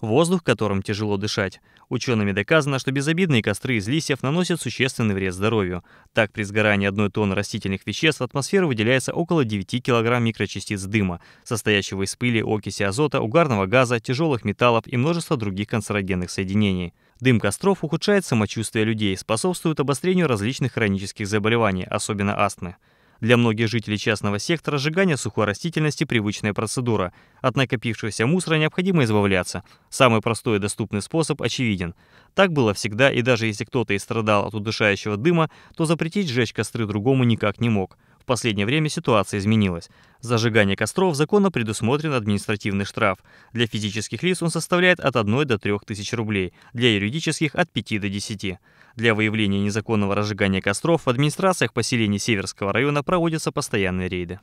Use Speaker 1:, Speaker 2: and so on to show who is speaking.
Speaker 1: воздух, которым тяжело дышать. Учеными доказано, что безобидные костры из листьев наносят существенный вред здоровью. Так, при сгорании одной тонны растительных веществ в атмосферу выделяется около 9 кг микрочастиц дыма, состоящего из пыли, окиси азота, угарного газа, тяжелых металлов и множества других канцерогенных соединений. Дым костров ухудшает самочувствие людей, способствует обострению различных хронических заболеваний, особенно астмы. Для многих жителей частного сектора сжигание сухой растительности – привычная процедура. От накопившегося мусора необходимо избавляться. Самый простой и доступный способ очевиден. Так было всегда, и даже если кто-то и страдал от удушающего дыма, то запретить сжечь костры другому никак не мог – последнее время ситуация изменилась. За сжигание костров закона предусмотрен административный штраф. Для физических лиц он составляет от 1 до 3 тысяч рублей, для юридических – от 5 до 10. Для выявления незаконного разжигания костров в администрациях поселений Северского района проводятся постоянные рейды.